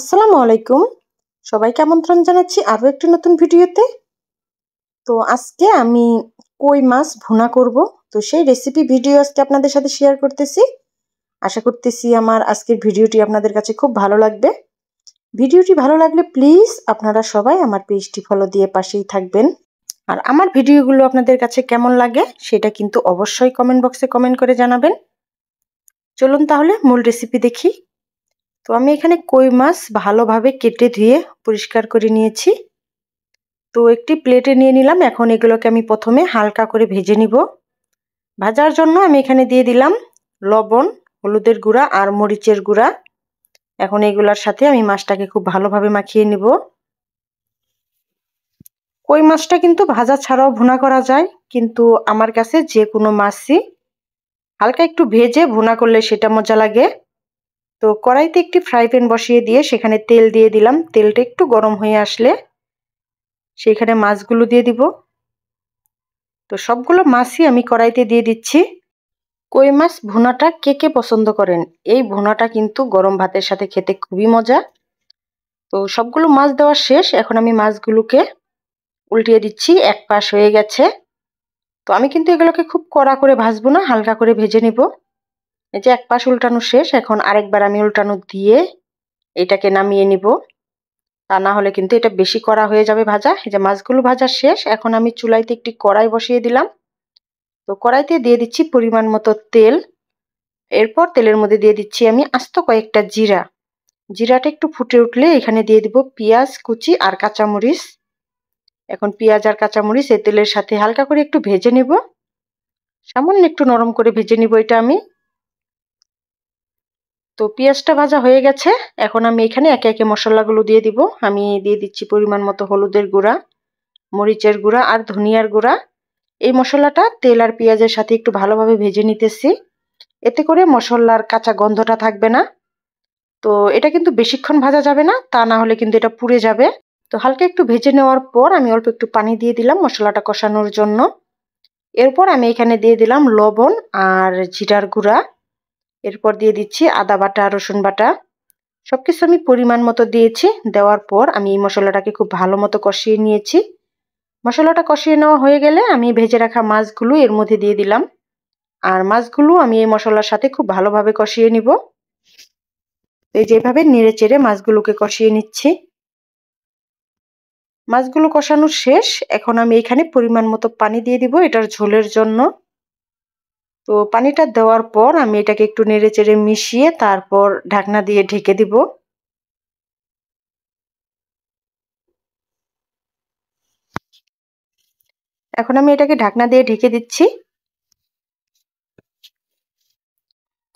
আসসালামু আলাইকুম সবাইকে আমন্ত্রণ জানাচ্ছি আরও একটি নতুন ভিডিওতে তো আজকে আমি কই মাছ ভুনা করব তো সেই রেসিপি ভিডিও আজকে আপনাদের সাথে শেয়ার করতেছি আশা করতেছি আমার আজকের ভিডিওটি আপনাদের কাছে খুব ভালো লাগবে ভিডিওটি ভালো লাগলে প্লিজ আপনারা সবাই আমার পেজটি ফলো দিয়ে পাশেই থাকবেন আর আমার ভিডিওগুলো আপনাদের কাছে কেমন লাগে সেটা কিন্তু অবশ্যই কমেন্ট বক্সে কমেন্ট করে জানাবেন চলুন তাহলে মূল রেসিপি দেখি তো আমি এখানে কই মাছ ভালোভাবে কেটে ধুয়ে পরিষ্কার করে নিয়েছি তো একটি প্লেটে নিয়ে নিলাম এখন এগুলোকে আমি প্রথমে হালকা করে ভেজে নিব ভাজার জন্য আমি এখানে দিয়ে দিলাম লবণ হলুদের গুঁড়া আর মরিচের গুঁড়া এখন এগুলার সাথে আমি মাছটাকে খুব ভালোভাবে মাখিয়ে নিব কই মাছটা কিন্তু ভাজা ছাড়াও ভুনা করা যায় কিন্তু আমার কাছে যে কোনো মাছই হালকা একটু ভেজে ভুনা করলে সেটা মজা লাগে তো কড়াইতে একটি ফ্রাই প্যান বসিয়ে দিয়ে সেখানে তেল দিয়ে দিলাম তেলটা একটু গরম হয়ে আসলে সেখানে মাছগুলো দিয়ে দিব তো সবগুলো মাছই আমি কড়াইতে দিয়ে দিচ্ছি কই মাছ ভুনাটা কে কে পছন্দ করেন এই ভুনাটা কিন্তু গরম ভাতের সাথে খেতে খুবই মজা তো সবগুলো মাছ দেওয়া শেষ এখন আমি মাছগুলোকে উল্টিয়ে দিচ্ছি এক পাশ হয়ে গেছে তো আমি কিন্তু এগুলোকে খুব কড়া করে ভাজবো না হালকা করে ভেজে নেবো এই যে এক পাশ উল্টানো শেষ এখন আরেকবার আমি উল্টানো দিয়ে এটাকে নামিয়ে নিব তা না হলে কিন্তু এটা বেশি করা হয়ে যাবে ভাজা এই যে মাছগুলো ভাজা শেষ এখন আমি চুলাইতে একটি কড়াই বসিয়ে দিলাম তো কড়াইতে দিয়ে দিচ্ছি পরিমাণ মতো তেল এরপর তেলের মধ্যে দিয়ে দিচ্ছি আমি আস্ত কয়েকটা জিরা জিরাটা একটু ফুটে উঠলে এখানে দিয়ে দিব পেঁয়াজ কুচি আর কাঁচামরিচ এখন পেঁয়াজ আর কাঁচামরিচ এই তেলের সাথে হালকা করে একটু ভেজে নেব সামান্য একটু নরম করে ভেজে নিব এটা আমি তো পেঁয়াজটা ভাজা হয়ে গেছে এখন আমি এখানে একে একে মশলাগুলো দিয়ে দিব আমি দিয়ে দিচ্ছি পরিমাণ মতো হলুদের গুঁড়া মরিচের গুঁড়া আর ধনিয়ার গুঁড়া এই মশলাটা তেল আর পেঁয়াজের সাথে একটু ভালোভাবে ভেজে নিতেছি এতে করে মশলার কাঁচা গন্ধটা থাকবে না তো এটা কিন্তু বেশিক্ষণ ভাজা যাবে না তা না হলে কিন্তু এটা পুড়ে যাবে তো হালকা একটু ভেজে নেওয়ার পর আমি অল্প একটু পানি দিয়ে দিলাম মশলাটা কষানোর জন্য এরপর আমি এখানে দিয়ে দিলাম লবণ আর জিরার গুঁড়া এরপর দিয়ে দিচ্ছি আদা বাটা রসুন বাটা সব কিছু আমি পরিমাণ মতো দিয়েছি দেওয়ার পর আমি এই মশলাটাকে খুব ভালো মতো কষিয়ে নিয়েছি মশলাটা কষিয়ে নেওয়া হয়ে গেলে আমি ভেজে রাখা মাছগুলো এর মধ্যে দিয়ে দিলাম আর মাছগুলো আমি এই মশলার সাথে খুব ভালোভাবে কষিয়ে নিব এই যেভাবে নেড়ে চেড়ে মাছগুলোকে কষিয়ে নিচ্ছি মাছগুলো কষানো শেষ এখন আমি এখানে পরিমাণ মতো পানি দিয়ে দিব এটার ঝোলের জন্য তো পানিটা দেওয়ার পর আমি এটাকে একটু নেড়ে চেড়ে মিশিয়ে তারপর ঢাকনা দিয়ে ঢেকে দিব এখন আমি এটাকে ঢাকনা দিয়ে ঢেকে দিচ্ছি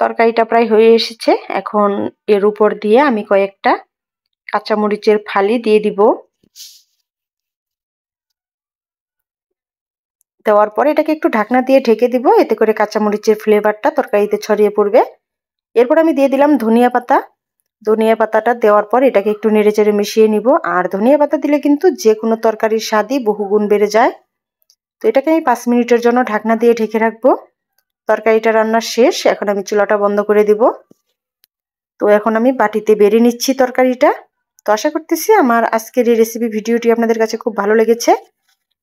তরকারিটা প্রায় হয়ে এসেছে এখন এর উপর দিয়ে আমি কয়েকটা কাঁচামরিচের ফালি দিয়ে দিব দেওয়ার পরে এটাকে একটু ঢাকনা দিয়ে ঢেকে দিব এতে করে কাঁচামরিচের ফ্লেভারটা তরকারিতে ছড়িয়ে পড়বে এরপর আমি দিয়ে দিলাম ধনিয়া পাতা ধনিয়া পাতাটা দেওয়ার পর এটাকে একটু নেড়েচেড়ে মিশিয়ে নিব আর ধনিয়া পাতা দিলে কিন্তু যে কোনো তরকারির স্বাদই বহুগুণ বেড়ে যায় তো এটাকে আমি পাঁচ মিনিটের জন্য ঢাকনা দিয়ে ঢেকে রাখবো তরকারিটা রান্না শেষ এখন আমি চুলাটা বন্ধ করে দিব তো এখন আমি বাটিতে বেড়ে নিচ্ছি তরকারিটা তো আশা করতেছি আমার আজকের এই রেসিপি ভিডিওটি আপনাদের কাছে খুব ভালো লেগেছে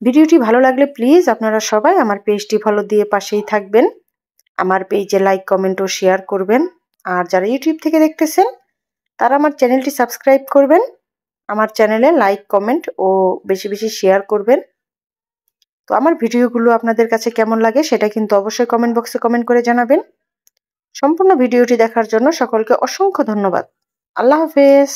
ভিডিওটি ভালো লাগলে প্লিজ আপনারা সবাই আমার পেজটি ফলো দিয়ে পাশেই থাকবেন আমার পেজে লাইক কমেন্ট ও শেয়ার করবেন আর যারা ইউটিউব থেকে দেখতেছেন তারা আমার চ্যানেলটি সাবস্ক্রাইব করবেন আমার চ্যানেলে লাইক কমেন্ট ও বেশি বেশি শেয়ার করবেন তো আমার ভিডিওগুলো আপনাদের কাছে কেমন লাগে সেটা কিন্তু অবশ্যই কমেন্ট বক্সে কমেন্ট করে জানাবেন সম্পূর্ণ ভিডিওটি দেখার জন্য সকলকে অসংখ্য ধন্যবাদ আল্লাহ হাফেজ